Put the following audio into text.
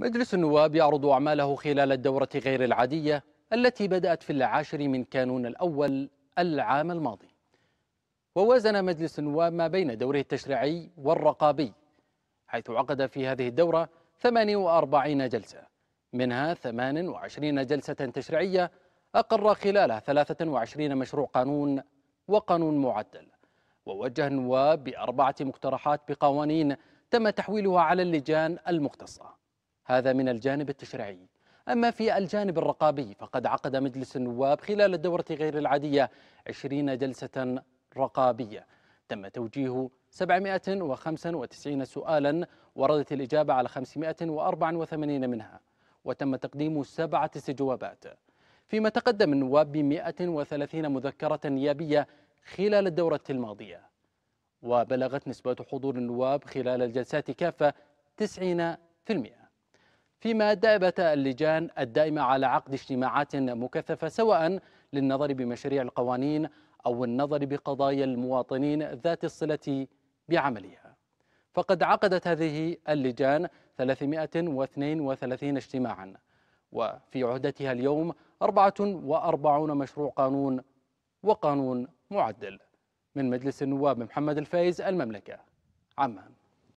مجلس النواب يعرض أعماله خلال الدورة غير العادية التي بدأت في العاشر من كانون الأول العام الماضي ووازن مجلس النواب ما بين دوره التشريعي والرقابي حيث عقد في هذه الدورة 48 جلسة منها 28 جلسة تشريعية أقر خلالها 23 مشروع قانون وقانون معدل ووجه النواب بأربعة مقترحات بقوانين تم تحويلها على اللجان المختصة هذا من الجانب التشريعي أما في الجانب الرقابي فقد عقد مجلس النواب خلال الدورة غير العادية 20 جلسة رقابية تم توجيه 795 سؤالا وردت الإجابة على 584 منها وتم تقديم سبعة استجوابات فيما تقدم النواب ب 130 مذكرة نيابية خلال الدورة الماضية وبلغت نسبة حضور النواب خلال الجلسات كافة 90% فيما دابت اللجان الدائمة على عقد اجتماعات مكثفة سواء للنظر بمشاريع القوانين أو النظر بقضايا المواطنين ذات الصلة بعملها فقد عقدت هذه اللجان 332 اجتماعا وفي عهدتها اليوم 44 مشروع قانون وقانون معدل من مجلس النواب محمد الفايز المملكة عمان